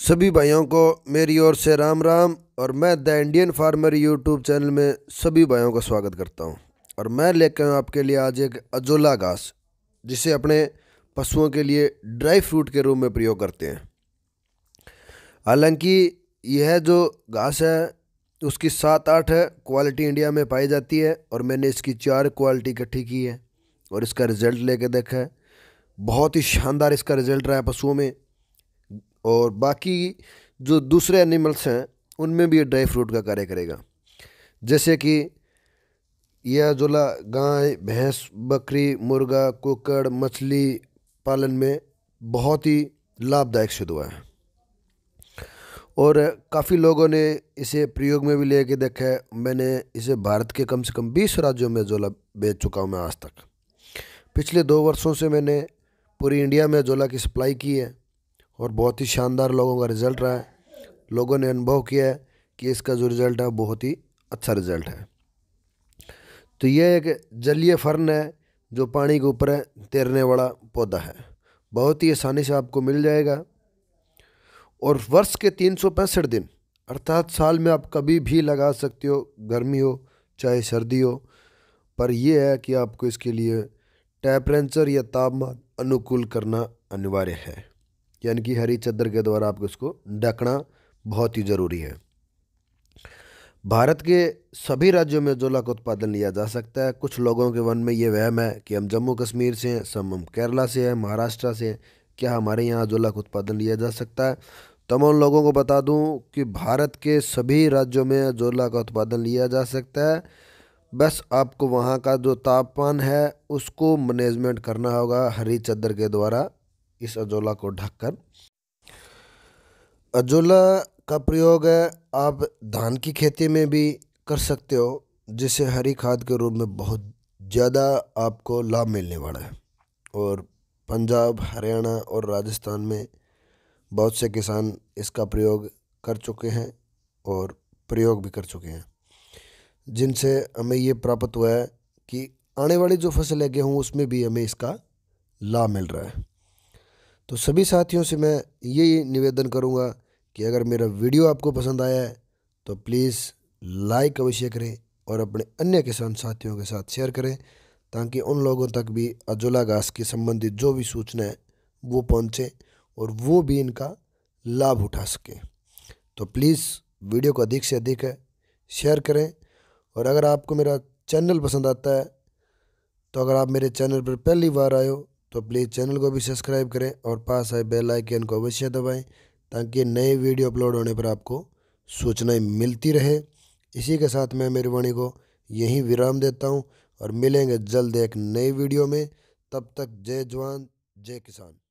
सभी भाइयों को मेरी ओर से राम राम और मैं the Indian farmer YouTube channel में सभी भाइयों का स्वागत करता हूं और मैं लेकर आया आपके लिए आज एक अजोला घास जिसे अपने पशुओं के लिए ड्राई फ्रूट के रूप में प्रयोग करते हैं हालांकि यह जो घास है उसकी सात आठ क्वालिटी इंडिया में पाई जाती है और मैंने इसकी चार क्वालिटी इकट्ठी की है और इसका रिज़ल्ट लेके देखा है बहुत ही शानदार इसका रिज़ल्ट रहा है पशुओं में और बाकी जो दूसरे एनिमल्स हैं उनमें भी ये ड्राई फ्रूट का कार्य करेगा जैसे कि यह जोला गाय भैंस बकरी मुर्गा कुकड़ मछली पालन में बहुत ही लाभदायक सिद्ध हुआ है और काफ़ी लोगों ने इसे प्रयोग में भी लेके देखा है मैंने इसे भारत के कम से कम बीस राज्यों में जोला बेच चुका हूँ मैं आज तक पिछले दो वर्षों से मैंने पूरी इंडिया में जोला की सप्लाई की है और बहुत ही शानदार लोगों का रिज़ल्ट रहा है लोगों ने अनुभव किया है कि इसका जो रिज़ल्ट है बहुत ही अच्छा रिज़ल्ट है तो यह एक जलीय फर्न है जो पानी के ऊपर तैरने वाला पौधा है बहुत ही आसानी से आपको मिल जाएगा और वर्ष के तीन दिन अर्थात साल में आप कभी भी लगा सकते हो गर्मी हो चाहे सर्दी हो पर यह है कि आपको इसके लिए टेम्परेचर या तापमान अनुकूल करना अनिवार्य है यानी कि हरी चद्दर के द्वारा आपको इसको ढकना बहुत ही ज़रूरी है भारत के सभी राज्यों में जोला का उत्पादन लिया जा सकता है कुछ लोगों के मन में ये वहम है कि हम जम्मू कश्मीर से हैं सम हम केरला से हैं महाराष्ट्र से हैं क्या हमारे यहाँ जोला का उत्पादन लिया जा सकता है तमाम तो लोगों को बता दूं कि भारत के सभी राज्यों में जोला का उत्पादन लिया जा सकता है बस आपको वहाँ का जो तापमान है उसको मैनेजमेंट करना होगा हरी चद्दर के द्वारा इस अजोला को ढककर अजोला का प्रयोग आप धान की खेती में भी कर सकते हो जिसे हरी खाद के रूप में बहुत ज़्यादा आपको लाभ मिलने वाला है और पंजाब हरियाणा और राजस्थान में बहुत से किसान इसका प्रयोग कर चुके हैं और प्रयोग भी कर चुके हैं जिनसे हमें ये प्राप्त हुआ है कि आने वाली जो फसल है गेहूँ उसमें भी हमें इसका लाभ मिल रहा है तो सभी साथियों से मैं ये निवेदन करूँगा कि अगर मेरा वीडियो आपको पसंद आया है तो प्लीज़ लाइक अवश्य करें और अपने अन्य किसान साथियों के साथ शेयर करें ताकि उन लोगों तक भी अजोला घास के संबंधित जो भी सूचना है वो पहुँचे और वो भी इनका लाभ उठा सकें तो प्लीज़ वीडियो को अधिक से अधिक है शेयर करें और अगर आपको मेरा चैनल पसंद आता है तो अगर आप मेरे चैनल पर पहली बार आए हो तो प्लीज़ चैनल को भी सब्सक्राइब करें और पास आए बेल आइकन को अवश्य दबाएं ताकि नए वीडियो अपलोड होने पर आपको सूचनाएं मिलती रहे इसी के साथ मैं मेरी वाणी को यहीं विराम देता हूं और मिलेंगे जल्द एक नई वीडियो में तब तक जय जवान जय किसान